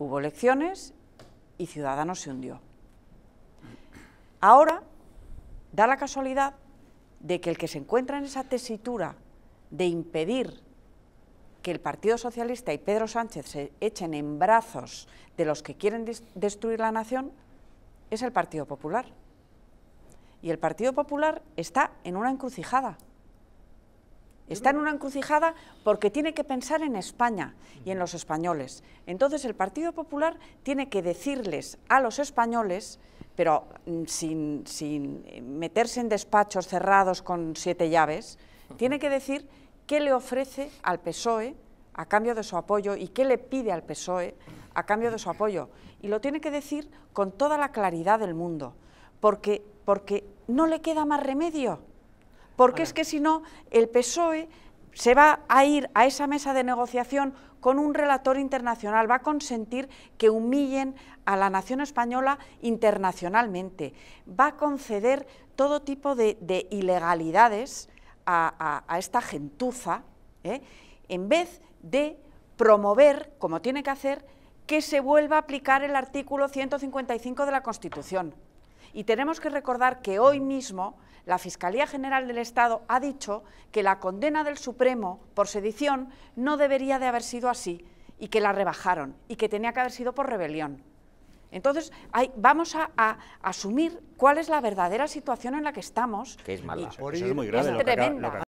Hubo elecciones y Ciudadanos se hundió. Ahora da la casualidad de que el que se encuentra en esa tesitura de impedir que el Partido Socialista y Pedro Sánchez se echen en brazos de los que quieren destruir la nación es el Partido Popular. Y el Partido Popular está en una encrucijada. Está en una encrucijada porque tiene que pensar en España y en los españoles. Entonces el Partido Popular tiene que decirles a los españoles, pero mm, sin, meterse en despachos cerrados con siete llaves, tiene que decir qué le ofrece al PSOE a cambio de su apoyo y qué le pide al PSOE a cambio de su apoyo. Y lo tiene que decir con toda la claridad del mundo, porque, porque no le queda más remedio porque es que si no, el PSOE se va a ir a esa mesa de negociación con un relator internacional, va a consentir que humillen a la nación española internacionalmente, va a conceder todo tipo de, ilegalidades a, esta gentuza, ¿eh? en vez de promover, como tiene que hacer, que se vuelva a aplicar el artículo 155 de la Constitución. Y tenemos que recordar que hoy mismo la Fiscalía General del Estado ha dicho que la condena del Supremo por sedición no debería de haber sido así y que la rebajaron y que tenía que haber sido por rebelión. Entonces, vamos a, asumir cuál es la verdadera situación en la que estamos. Que es